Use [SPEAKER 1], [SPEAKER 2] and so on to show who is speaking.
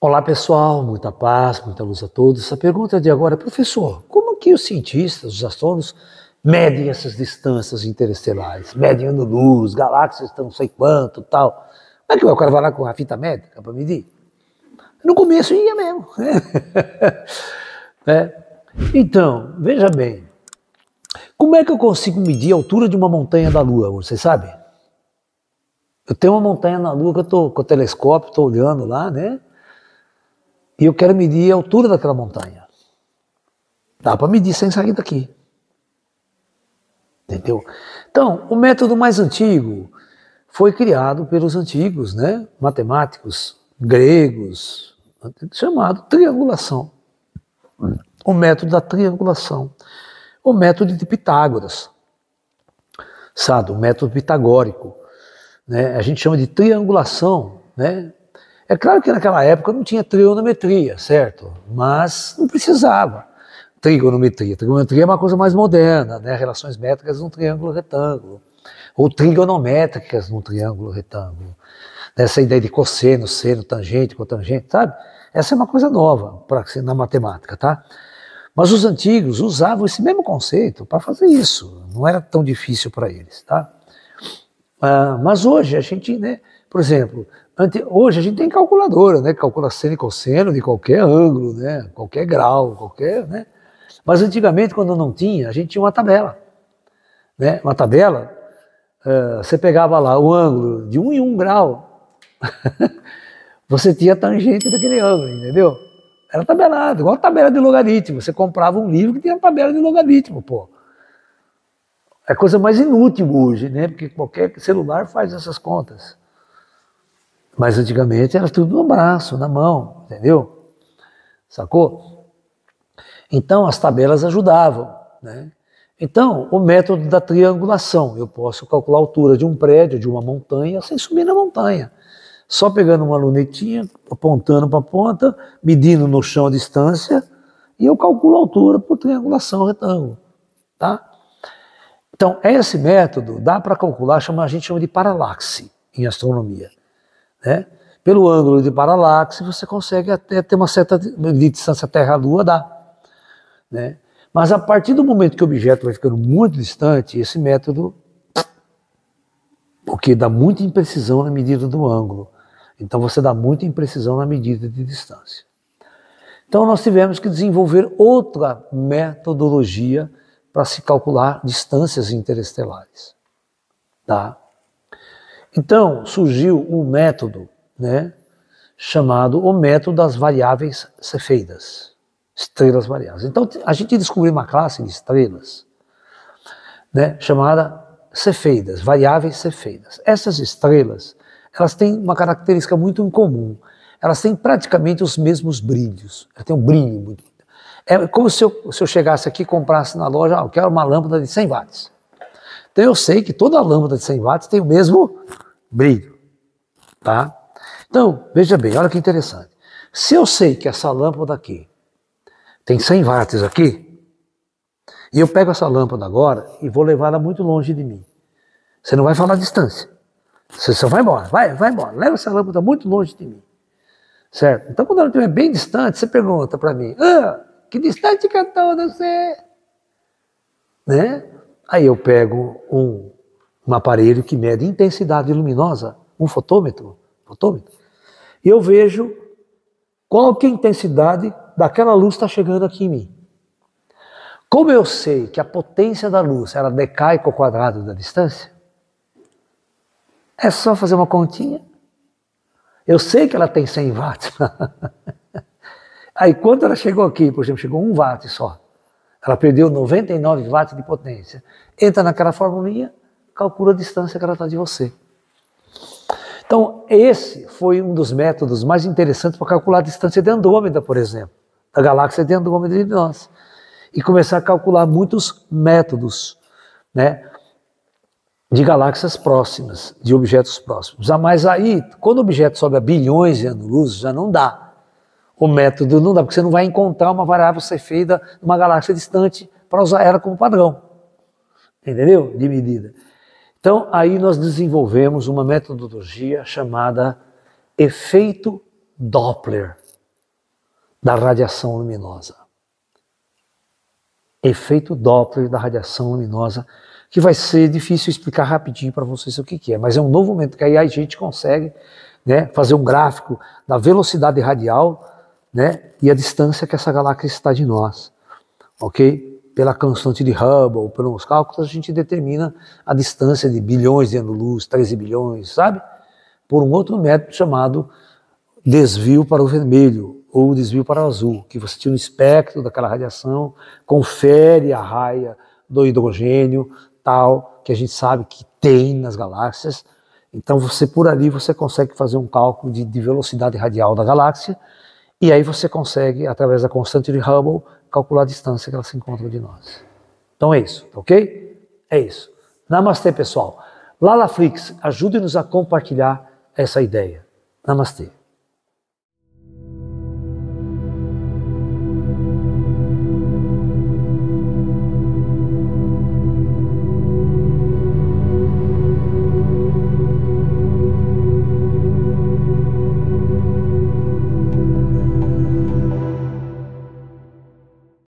[SPEAKER 1] Olá pessoal, muita paz, muita luz a todos. A pergunta de agora, professor, como que os cientistas, os astrônomos, medem essas distâncias interestelares? Medem ano-luz, galáxias estão não sei quanto, tal. Como é que o cara vai lá com a fita médica para medir? No começo ia mesmo. Né? é. Então, veja bem, como é que eu consigo medir a altura de uma montanha da Lua? Você sabe? Eu tenho uma montanha na Lua que eu estou com o telescópio, estou olhando lá, né? E eu quero medir a altura daquela montanha. Dá para medir sem sair daqui. Entendeu? Então, o método mais antigo foi criado pelos antigos, né? Matemáticos gregos, chamado triangulação. O método da triangulação o método de Pitágoras, sabe? O método pitagórico. Né? A gente chama de triangulação, né? É claro que naquela época não tinha trigonometria, certo? Mas não precisava. Trigonometria. Trigonometria é uma coisa mais moderna, né? Relações métricas num triângulo retângulo. Ou trigonométricas num triângulo retângulo. Essa ideia de cosseno, seno, tangente, cotangente, sabe? Essa é uma coisa nova para na matemática, tá? Mas os antigos usavam esse mesmo conceito para fazer isso. Não era tão difícil para eles, tá? Ah, mas hoje a gente, né? Por exemplo, ante, hoje a gente tem calculadora, né? Calcula seno e cosseno de qualquer ângulo, né? Qualquer grau, qualquer, né? Mas antigamente, quando não tinha, a gente tinha uma tabela, né? Uma tabela, ah, você pegava lá o ângulo de um em um grau, você tinha a tangente daquele ângulo, entendeu? Era tabelado, igual tabela de logaritmo. Você comprava um livro que tinha tabela de logaritmo, pô. É a coisa mais inútil hoje, né? Porque qualquer celular faz essas contas. Mas antigamente era tudo no braço, na mão, entendeu? Sacou? Então as tabelas ajudavam, né? Então, o método da triangulação, eu posso calcular a altura de um prédio, de uma montanha, sem subir na montanha só pegando uma lunetinha, apontando para a ponta, medindo no chão a distância, e eu calculo a altura por triangulação retângulo. Tá? Então, é esse método dá para calcular, chama, a gente chama de paralaxe em astronomia. Né? Pelo ângulo de paralaxe, você consegue até ter uma certa distância Terra-Lua, dá. Né? Mas a partir do momento que o objeto vai ficando muito distante, esse método, porque dá muita imprecisão na medida do ângulo. Então você dá muita imprecisão na medida de distância. Então nós tivemos que desenvolver outra metodologia para se calcular distâncias interestelares. Tá? Então surgiu um método né, chamado o método das variáveis cefeidas, estrelas variáveis. Então a gente descobriu uma classe de estrelas né, chamada cefeidas, variáveis cefeidas. Essas estrelas elas têm uma característica muito incomum. Elas têm praticamente os mesmos brilhos. Elas têm um brilho muito. É como se eu, se eu chegasse aqui e comprasse na loja, ah, eu quero uma lâmpada de 100 watts. Então eu sei que toda lâmpada de 100 watts tem o mesmo brilho. Tá? Então, veja bem, olha que interessante. Se eu sei que essa lâmpada aqui tem 100 watts aqui, e eu pego essa lâmpada agora e vou levá-la muito longe de mim. Você não vai falar distância. Você só vai embora, vai, vai embora. Leva essa lâmpada muito longe de mim. Certo? Então, quando ela estiver bem distante, você pergunta para mim: ah, que distante que toda você? Né? Aí eu pego um, um aparelho que mede intensidade luminosa, um fotômetro, fotômetro, e eu vejo qual que é a intensidade daquela luz está chegando aqui em mim. Como eu sei que a potência da luz ela decai com o quadrado da distância, é só fazer uma continha. Eu sei que ela tem 100 watts. Aí quando ela chegou aqui, por exemplo, chegou 1 watt só. Ela perdeu 99 watts de potência. Entra naquela formulinha, calcula a distância que ela está de você. Então, esse foi um dos métodos mais interessantes para calcular a distância de Andrômeda, por exemplo, da galáxia de Andrômeda de nós. E começar a calcular muitos métodos, né? de galáxias próximas, de objetos próximos. Ah, mas aí, quando o objeto sobe a bilhões de anos-luz, já não dá. O método não dá, porque você não vai encontrar uma variável ser feita numa galáxia distante para usar ela como padrão. Entendeu? De medida. Então, aí nós desenvolvemos uma metodologia chamada efeito Doppler da radiação luminosa. Efeito Doppler da radiação luminosa que vai ser difícil explicar rapidinho para vocês o que, que, é, mas é um novo momento que aí a gente consegue né, fazer um gráfico da velocidade radial né, e a distância que essa galáxia está de nós, ok? Pela constante de Hubble, pelos cálculos, a gente determina a distância de bilhões de anos-luz, 13 bilhões, sabe? Por um outro método chamado desvio para o vermelho ou desvio para o azul, que você tira o espectro daquela radiação, confere a raia do hidrogênio, tal que a gente sabe que tem nas galáxias. Então você por ali você consegue fazer um cálculo de, de velocidade radial da galáxia e aí você consegue através da constante de Hubble calcular a distância que ela se encontra de nós. Então é isso, tá ok? É isso. Namastê, pessoal. Lalaflix, ajude-nos a compartilhar essa ideia. Namastê.